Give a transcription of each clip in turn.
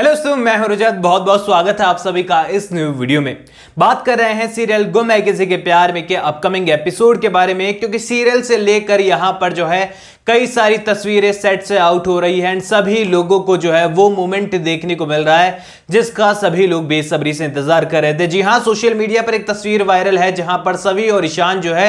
hello दोस्तों मैं हूं रुजात बहुत बहुत स्वागत है आप सभी का इस न्यू वीडियो में बात कर रहे हैं सीरियल गुम है किसी के प्यार में के अपकमिंग एपिसोड के बारे में क्योंकि सीरियल से लेकर यहां पर जो है कई सारी तस्वीरें सेट से आउट हो रही हैं एंड सभी लोगों को जो है वो मोमेंट देखने को मिल रहा है जिसका सभी लोग बेसब्री से इंतजार कर रहे थे जी हाँ सोशल मीडिया पर एक तस्वीर वायरल है जहां पर सभी और ईशान जो है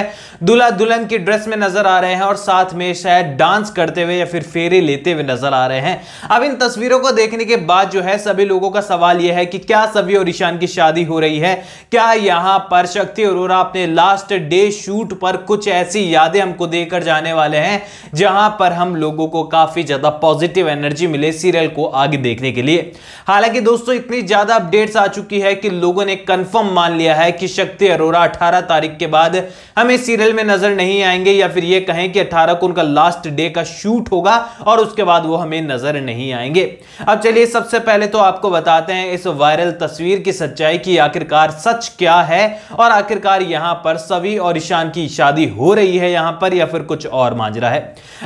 दुल्हा दुल्हन की ड्रेस में नजर आ रहे हैं और साथ में शायद डांस करते हुए या फिर फेरे लेते हुए नजर आ रहे हैं अब इन तस्वीरों को देखने के बाद जो है सभी लोगों का सवाल यह है कि क्या सभी और ईशान की शादी हो रही है क्या यहां पर शक्ति और अपने लास्ट डे शूट पर कुछ ऐसी यादें हमको देकर जाने वाले हैं जहां पर हम लोगों को काफी ज्यादा पॉजिटिव एनर्जी मिले सीरियल को आगे देखने के लिए हालांकि दोस्तों इतनी ज्यादा अपडेट्स आ चुकी है कि लोगों ने कंफर्म मान लिया है कि शक्ति अरोरा अठारह तारीख के बाद हमें सीरियल में नजर नहीं आएंगे या फिर ये कहें कि अठारह को उनका लास्ट डे का शूट होगा और उसके बाद वो हमें नजर नहीं आएंगे अब चलिए सबसे पहले पहले तो आपको बताते हैं इस वायरल तस्वीर की सच्चाई की आखिरकार सच क्या है और आखिरकार यहां पर सभी और ईशान की शादी हो रही है यहां पर या फिर कुछ और माजरा है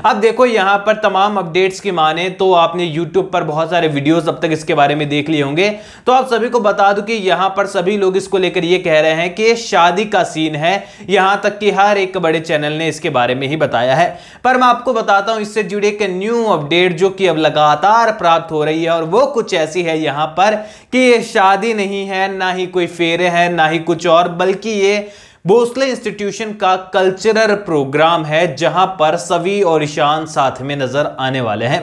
अब देखो यहां पर तमाम अपडेट्स की माने तो आपने यूट्यूब पर बहुत सारे वीडियोज अब तक इसके बारे में देख लिए होंगे तो आप सभी को बता दू कि यहां पर सभी लोग इसको लेकर यह कह रहे हैं कि शादी का सीन है यहां तक कि हर एक बड़े चैनल ने इसके बारे में ही बताया है पर मैं आपको बताता हूं इससे जुड़े एक न्यू अपडेट जो कि अब लगातार प्राप्त हो रही है और वो कुछ कुछ ऐसी है यहाँ पर कि ये शादी नहीं है ना ही कोई फेरे है ना ही कुछ और बल्कि ये भोसले इंस्टीट्यूशन का कल्चरल प्रोग्राम है जहां पर सभी और ईशान साथ में नजर आने वाले हैं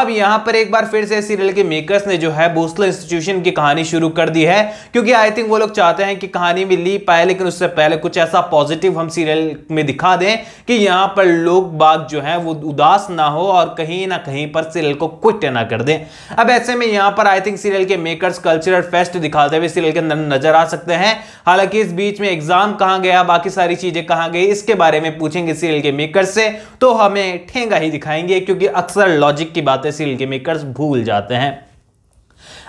अब यहां पर एक बार फिर से सीरियल के मेकर्स ने जो है भोसले इंस्टीट्यूशन की कहानी शुरू कर दी है क्योंकि आई थिंक वो लोग चाहते हैं कि कहानी भी ली पाए लेकिन उससे पहले कुछ ऐसा पॉजिटिव हम सीरियल में दिखा दें कि यहाँ पर लोग बाग जो है वो उदास ना हो और कहीं ना कहीं पर सीरियल को क्विट ना कर दें अब ऐसे में यहाँ पर आई थिंक सीरियल के मेकर्स कल्चरल फेस्ट दिखाते हुए सीरियल के अंदर नजर आ सकते हैं हालांकि इस बीच में एग्जाम कहाँ गया बाकी सारी चीज़ें कहाँ गई इसके बारे में पूछेंगे सीरियल के मेकर से तो हमें ठेंगा ही दिखाएंगे क्योंकि अक्सर लॉजिक की बातें सीरियल के मेकर्स भूल जाते हैं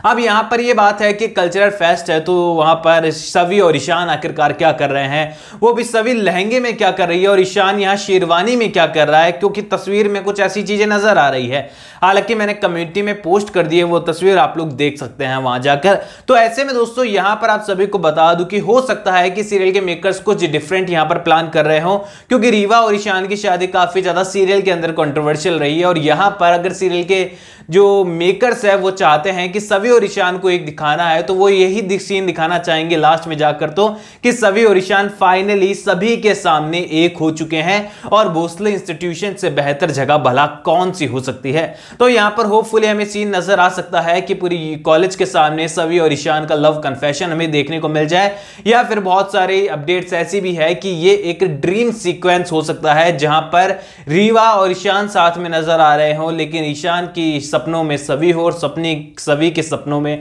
अब यहाँ पर ये बात है कि कल्चरल फेस्ट है तो वहाँ पर सभी और ईशान आखिरकार क्या कर रहे हैं वो भी सभी लहंगे में क्या कर रही है और ईशान यहाँ शेरवानी में क्या कर रहा है क्योंकि तस्वीर में कुछ ऐसी चीज़ें नज़र आ रही है हालांकि मैंने कम्युनिटी में पोस्ट कर दी है वो तस्वीर आप लोग देख सकते हैं वहाँ जाकर तो ऐसे में दोस्तों यहाँ पर आप सभी को बता दूँ कि हो सकता है कि सीरियल के मेकर्स कुछ डिफरेंट यहाँ पर प्लान कर रहे हों क्योंकि रीवा और ईशान की शादी काफ़ी ज़्यादा सीरियल के अंदर कॉन्ट्रोवर्शियल रही है और यहाँ पर अगर सीरियल के जो मेकर्स है वो चाहते हैं कि सभी और ईशान को एक दिखाना है तो वो यही सीन दिखाना चाहेंगे लास्ट में जाकर तो कि सभी और ईशान फाइनली सभी के सामने एक हो चुके हैं और भोसले इंस्टीट्यूशन से बेहतर जगह भला कौन सी हो सकती है तो यहां पर होपफुली हमें सीन नजर आ सकता है कि पूरी कॉलेज के सामने सभी और ईशान का लव कन्फेशन हमें देखने को मिल जाए या फिर बहुत सारे अपडेट्स ऐसी भी है कि ये एक ड्रीम सिक्वेंस हो सकता है जहां पर रीवा और ईशान साथ में नजर आ रहे हो लेकिन ईशान की सपनों में सभी हो और सपनी सभी के सपनों में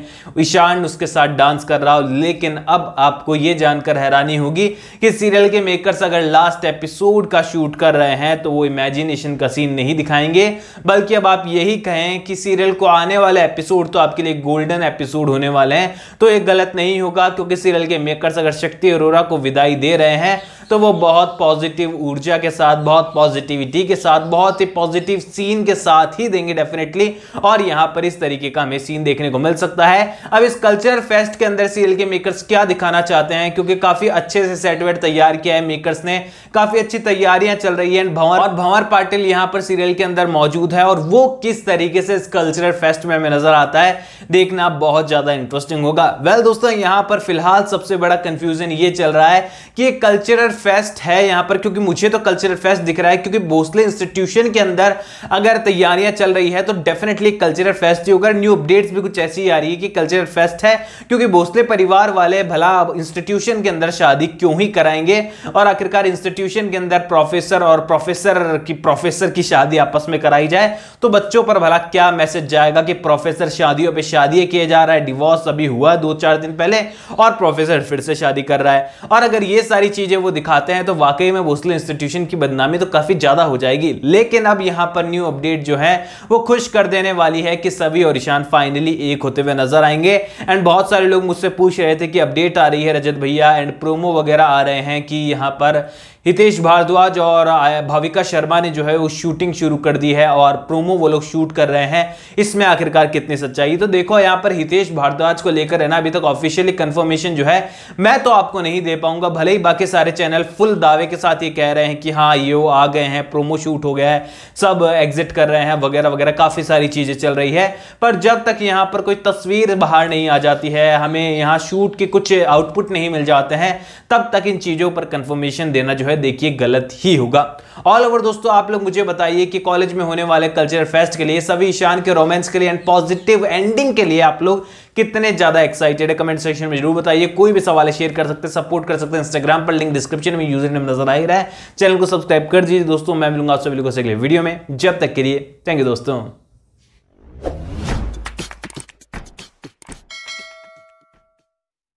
ईशान उसके साथ डांस कर रहा हो लेकिन अब आपको ये जानकर हैरानी होगी कि सीरियल के मेकर्स अगर लास्ट एपिसोड का शूट कर रहे हैं तो वो इमेजिनेशन का सीन नहीं दिखाएंगे बल्कि अब आप यही कहें कि सीरियल को आने वाले एपिसोड तो आपके लिए गोल्डन एपिसोड होने वाले हैं तो ये गलत नहीं होगा क्योंकि सीरियल के मेकर्स अगर शक्ति अरोरा को विदाई दे रहे हैं तो वो बहुत पॉजिटिव ऊर्जा के साथ बहुत पॉजिटिविटी के साथ बहुत ही पॉजिटिव सीन के साथ ही देंगे डेफिनेटली और यहाँ पर इस तरीके का हमें सीन देखने को मिल सकता है अब इस कल्चरल फेस्ट के अंदर सीरियल के मेकर्स क्या दिखाना चाहते हैं क्योंकि काफी अच्छे से सेटवेट तैयार किया है मेकर्स ने काफी अच्छी तैयारियां चल रही है भंवर और भंवर पाटिल यहाँ पर सीरियल के अंदर मौजूद है और वो किस तरीके से इस कल्चरल फेस्ट में हमें नजर आता है देखना बहुत ज्यादा इंटरेस्टिंग होगा वेल well, दोस्तों यहाँ पर फिलहाल सबसे बड़ा कंफ्यूजन ये चल रहा है कि कल्चरल फेस्ट है यहां पर क्योंकि मुझे तो कल्चरल फेस्ट दिख रहा है क्योंकि भोसले इंस्टीट्यूशन के अंदर अगर तैयारियां चल रही है तो डेफिनेटली कल्चरल फेस्ट ही होगा न्यू अपडेट्स भी कुछ ऐसी आ रही है कि कल्चरल फेस्ट है क्योंकि भोसले परिवार वाले भला इंस्टीट्यूशन के अंदर शादी क्यों ही कराएंगे और आखिरकार इंस्टीट्यूशन के अंदर प्रोफेसर और प्रोफेसर की प्रोफेसर की शादी आपस में कराई जाए तो बच्चों पर भला क्या मैसेज जाएगा कि प्रोफेसर शादियों पर शादी किए जा रहा है डिवोर्स अभी हुआ दो चार दिन पहले और प्रोफेसर फिर से शादी कर रहा है और अगर ये सारी चीजें वो दिखाते हैं तो वाकई में भोसले इंस्टीट्यूशन की बदनामी तो काफ़ी ज़्यादा हो जाएगी लेकिन अब यहां पर न्यू अपडेट जो है वो खुश कर देने वाली है कि सभी और ईशान फाइनली एक होते हुए नजर आएंगे एंड बहुत सारे लोग मुझसे पूछ रहे थे कि अपडेट आ रही है रजत भैया एंड प्रोमो वगैरह आ रहे हैं कि यहां पर हितेश भारद्वाज और भाविका शर्मा ने जो है वो शूटिंग शुरू कर दी है और प्रोमो वो लोग शूट कर रहे हैं इसमें आखिरकार कितनी सच्चाई तो देखो यहाँ पर हितेश भारद्वाज को लेकर है ना अभी तक ऑफिशियली कंफर्मेशन जो है मैं तो आपको नहीं दे पाऊंगा भले ही बाकी सारे चैनल फुल दावे के साथ ये कह रहे हैं कि हाँ ये आ गए हैं प्रोमो शूट हो गया है सब एग्जिट कर रहे हैं वगैरह वगैरह काफ़ी सारी चीज़ें चल रही है पर जब तक यहाँ पर कोई तस्वीर बाहर नहीं आ जाती है हमें यहाँ शूट के कुछ आउटपुट नहीं मिल जाते हैं तब तक इन चीज़ों पर कंफर्मेशन देना जो है है देखिए गलत ही होगा ऑल ओवर दोस्तों आप लोग मुझे बताइए कि कॉलेज में होने वाले कल्चर फेस्ट के लिए सभी ईशान के रोमांस के लिए एंड पॉजिटिव एंडिंग के लिए आप लोग कितने ज्यादा एक्साइटेड है कमेंट सेक्शन में जरूर बताइए कोई भी सवाल शेयर कर सकते हैं सपोर्ट कर सकते हैं इंस्टाग्राम पर लिंक डिस्क्रिप्शन में यूजर नेम नजर आ ही रहा है चैनल को सब्सक्राइब कर दीजिए दोस्तों मैं मिलूंगा आप सभी लोगों से अगले वीडियो में जब तक के लिए थैंक यू दोस्तों